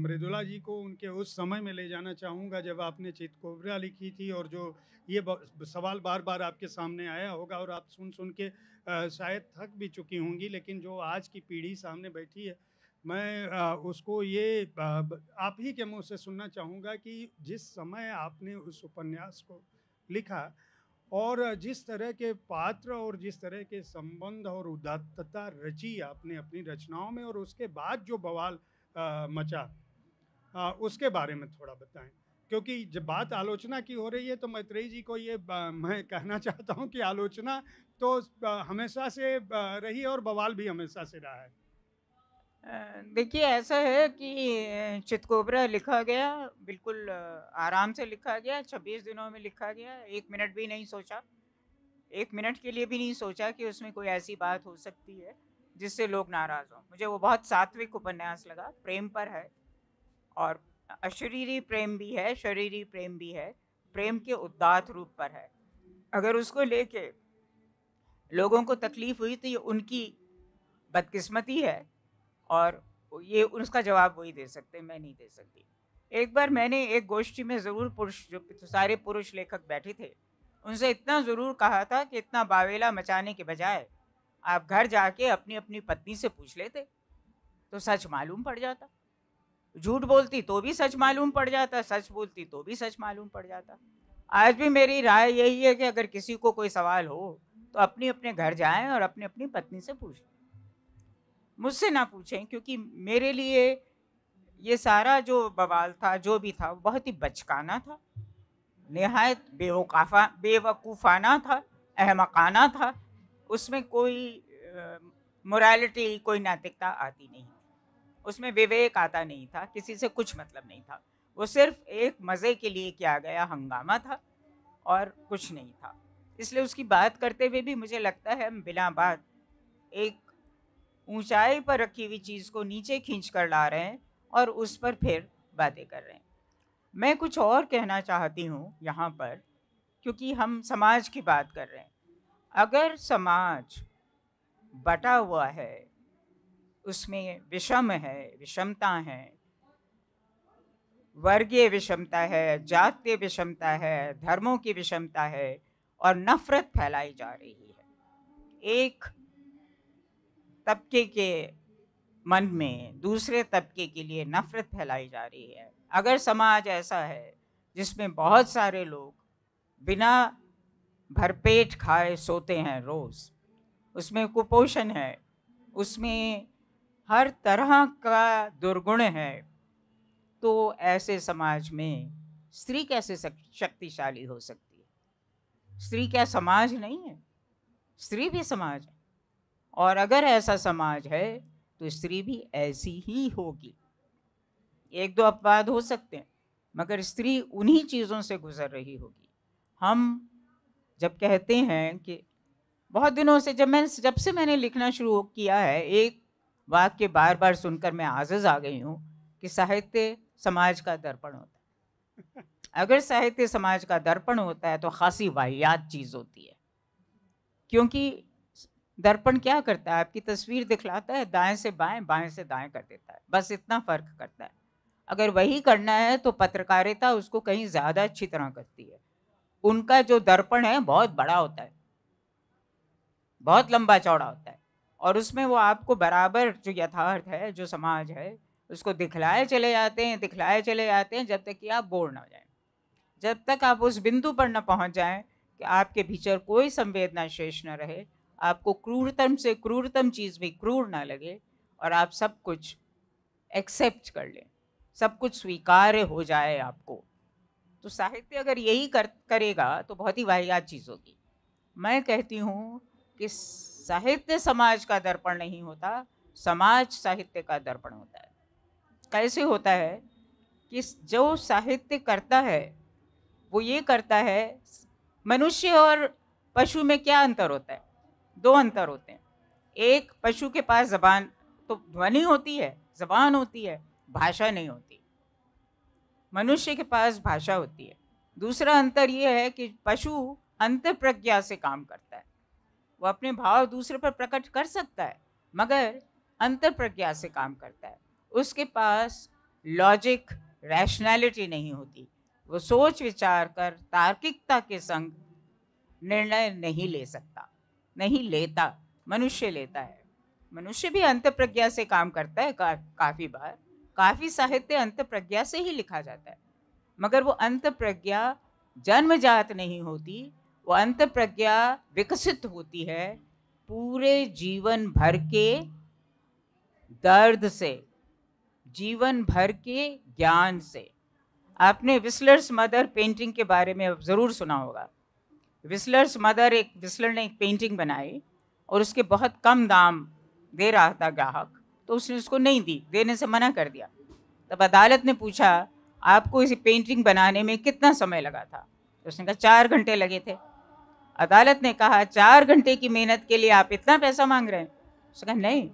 मृदुला जी को उनके उस समय में ले जाना चाहूँगा जब आपने कोबरा लिखी थी और जो ये सवाल बार बार आपके सामने आया होगा और आप सुन सुन के शायद थक भी चुकी होंगी लेकिन जो आज की पीढ़ी सामने बैठी है मैं उसको ये आप ही के मुँह से सुनना चाहूँगा कि जिस समय आपने उस उपन्यास को लिखा और जिस तरह के पात्र और जिस तरह के संबंध और उदात्तता रची आपने अपनी रचनाओं में और उसके बाद जो बवाल आ, मचा आ, उसके बारे में थोड़ा बताएं क्योंकि जब बात आलोचना की हो रही है तो मैत्रेयी जी को ये मैं कहना चाहता हूँ कि आलोचना तो हमेशा से रही है और बवाल भी हमेशा से रहा है देखिए ऐसा है कि चितकोबरा लिखा गया बिल्कुल आराम से लिखा गया छब्बीस दिनों में लिखा गया एक मिनट भी नहीं सोचा एक मिनट के लिए भी नहीं सोचा कि उसमें कोई ऐसी बात हो सकती है जिससे लोग नाराज़ हों मुझे वो बहुत सात्विक उपन्यास लगा प्रेम पर है और अशरीरी प्रेम भी है शरीरी प्रेम भी है प्रेम के उदात रूप पर है अगर उसको लेके लोगों को तकलीफ़ हुई तो ये उनकी बदकिस्मती है और ये उसका जवाब वही दे सकते मैं नहीं दे सकती एक बार मैंने एक गोष्ठी में ज़रूर पुरुष जो तो सारे पुरुष लेखक बैठे थे उनसे इतना ज़रूर कहा था कि इतना बावेला मचाने के बजाय आप घर जाके अपनी अपनी पत्नी से पूछ लेते तो सच मालूम पड़ जाता झूठ बोलती तो भी सच मालूम पड़ जाता सच बोलती तो भी सच मालूम पड़ जाता आज भी मेरी राय यही है कि अगर किसी को कोई सवाल हो तो अपने अपने घर जाएं और अपनी अपनी पत्नी से पूछें मुझसे ना पूछें क्योंकि मेरे लिए ये सारा जो बवाल था जो भी था बहुत ही बचकाना था नहायत बेवकाफा बेवकूफ़ाना था अहमकाना था उसमें कोई मोरालिटी कोई नैतिकता आती नहीं उसमें विवेक आता नहीं था किसी से कुछ मतलब नहीं था वो सिर्फ एक मज़े के लिए किया गया हंगामा था और कुछ नहीं था इसलिए उसकी बात करते हुए भी मुझे लगता है हम बिना बात एक ऊंचाई पर रखी हुई चीज़ को नीचे खींच कर ला रहे हैं और उस पर फिर बातें कर रहे हैं मैं कुछ और कहना चाहती हूँ यहाँ पर क्योंकि हम समाज की बात कर रहे हैं अगर समाज बटा हुआ है उसमें विषम है विषमता है वर्गीय विषमता है जातीय विषमता है धर्मों की विषमता है और नफरत फैलाई जा रही है एक तबके के मन में दूसरे तबके के लिए नफरत फैलाई जा रही है अगर समाज ऐसा है जिसमें बहुत सारे लोग बिना भरपेट खाए सोते हैं रोज़ उसमें कुपोषण है उसमें हर तरह का दुर्गुण है तो ऐसे समाज में स्त्री कैसे शक्तिशाली हो सकती है स्त्री क्या समाज नहीं है स्त्री भी समाज है और अगर ऐसा समाज है तो स्त्री भी ऐसी ही होगी एक दो अपवाद हो सकते हैं मगर स्त्री उन्हीं चीज़ों से गुजर रही होगी हम जब कहते हैं कि बहुत दिनों से जब मैं जब से मैंने लिखना शुरू किया है एक वाक्य बार बार सुनकर मैं आजज आ गई हूँ कि साहित्य समाज का दर्पण होता है अगर साहित्य समाज का दर्पण होता है तो खासी वाहियात चीज़ होती है क्योंकि दर्पण क्या करता है आपकी तस्वीर दिखलाता है दाएं से बाएं बाएं से दाएं कर देता है बस इतना फ़र्क करता है अगर वही करना है तो पत्रकारिता उसको कहीं ज़्यादा अच्छी तरह करती है उनका जो दर्पण है बहुत बड़ा होता है बहुत लंबा चौड़ा होता है और उसमें वो आपको बराबर जो यथार्थ है जो समाज है उसको दिखलाए चले जाते हैं दिखलाए चले जाते हैं जब तक कि आप बोर ना हो जाएं जब तक आप उस बिंदु पर ना पहुंच जाएं कि आपके भीतर कोई संवेदना शेष न रहे आपको क्रूरतम से क्रूरतम चीज़ भी क्रूर ना लगे और आप सब कुछ एक्सेप्ट कर लें सब कुछ स्वीकार्य हो जाए आपको तो साहित्य अगर यही कर करेगा तो बहुत ही वाहियात चीज़ होगी मैं कहती हूँ कि साहित्य समाज का दर्पण नहीं होता समाज साहित्य का दर्पण होता है कैसे होता है कि जो साहित्य करता है वो ये करता है मनुष्य और पशु में क्या अंतर होता है दो अंतर होते हैं एक पशु के पास जबान तो ध्वनि होती है जबान होती है भाषा नहीं होती मनुष्य के पास भाषा होती है दूसरा अंतर ये है कि पशु अंत प्रज्ञा से काम करता है वो अपने भाव दूसरे पर प्रकट कर सकता है मगर अंतर प्रज्ञा से काम करता है उसके पास लॉजिक रैशनैलिटी नहीं होती वो सोच विचार कर तार्किकता के संग निर्णय नहीं ले सकता नहीं लेता मनुष्य लेता है मनुष्य भी अंत प्रज्ञा से काम करता है का, काफ़ी बार काफ़ी साहित्य अंत प्रज्ञा से ही लिखा जाता है मगर वो अंत प्रज्ञा जन्मजात नहीं होती वो अंत प्रज्ञा विकसित होती है पूरे जीवन भर के दर्द से जीवन भर के ज्ञान से आपने विस्लर्स मदर पेंटिंग के बारे में अब ज़रूर सुना होगा विस्लर्स मदर एक विस्लर ने एक पेंटिंग बनाई और उसके बहुत कम दाम दे रहा था ग्राहक तो उसने उसको नहीं दी देने से मना कर दिया तब अदालत ने पूछा आपको इस पेंटिंग बनाने में कितना समय लगा था तो उसने कहा चार घंटे लगे थे अदालत ने कहा चार घंटे की मेहनत के लिए आप इतना पैसा मांग रहे हैं उसने कहा नहीं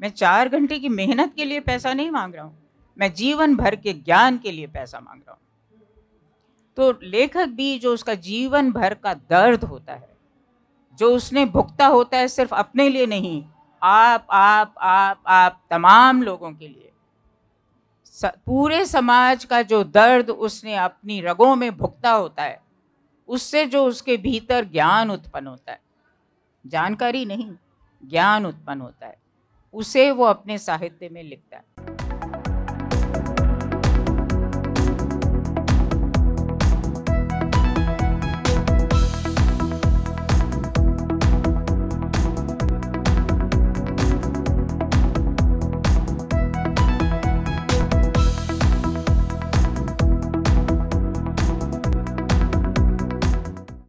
मैं चार घंटे की मेहनत के लिए पैसा नहीं मांग रहा हूँ मैं जीवन भर के ज्ञान के लिए पैसा मांग रहा हूँ तो लेखक भी जो उसका जीवन भर का दर्द होता है जो उसने भुगता होता है सिर्फ अपने लिए नहीं आप आप आप आप तमाम लोगों के लिए पूरे समाज का जो दर्द उसने अपनी रगों में भुगता होता है उससे जो उसके भीतर ज्ञान उत्पन्न होता है जानकारी नहीं ज्ञान उत्पन्न होता है उसे वो अपने साहित्य में लिखता है